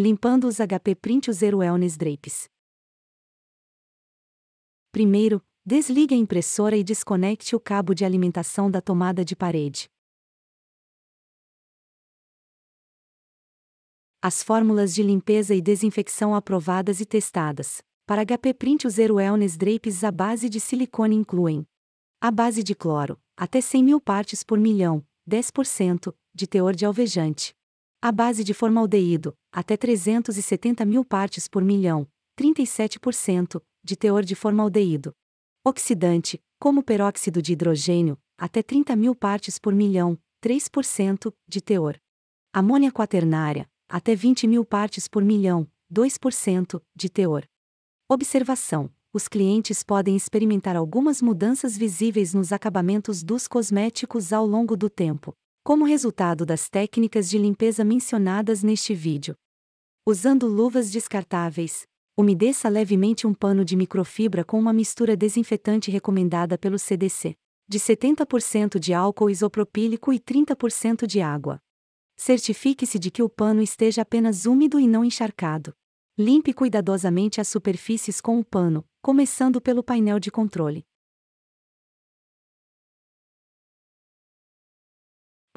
Limpando os HP Print User Wellness Drapes. Primeiro, desligue a impressora e desconecte o cabo de alimentação da tomada de parede. As fórmulas de limpeza e desinfecção aprovadas e testadas para HP Print User Wellness Drapes à base de silicone incluem a base de cloro, até 100 mil partes por milhão, 10%, de teor de alvejante, a base de formaldeído, até 370 mil partes por milhão, 37%, de teor de formaldeído. Oxidante, como peróxido de hidrogênio, até 30 mil partes por milhão, 3%, de teor. Amônia quaternária, até 20 mil partes por milhão, 2%, de teor. Observação: os clientes podem experimentar algumas mudanças visíveis nos acabamentos dos cosméticos ao longo do tempo como resultado das técnicas de limpeza mencionadas neste vídeo. Usando luvas descartáveis, umedeça levemente um pano de microfibra com uma mistura desinfetante recomendada pelo CDC, de 70% de álcool isopropílico e 30% de água. Certifique-se de que o pano esteja apenas úmido e não encharcado. Limpe cuidadosamente as superfícies com o pano, começando pelo painel de controle.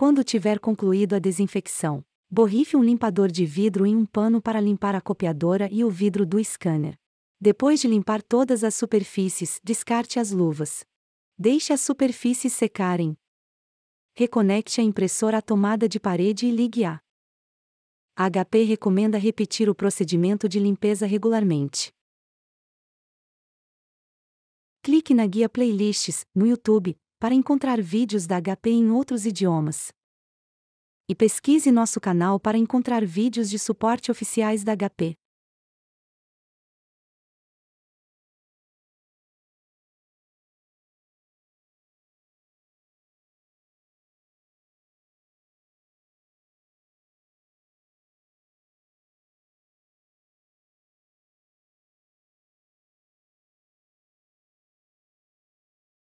Quando tiver concluído a desinfecção, borrife um limpador de vidro em um pano para limpar a copiadora e o vidro do scanner. Depois de limpar todas as superfícies, descarte as luvas. Deixe as superfícies secarem. Reconecte a impressora à tomada de parede e ligue-a. A HP recomenda repetir o procedimento de limpeza regularmente. Clique na guia Playlists no YouTube para encontrar vídeos da HP em outros idiomas. E pesquise nosso canal para encontrar vídeos de suporte oficiais da HP.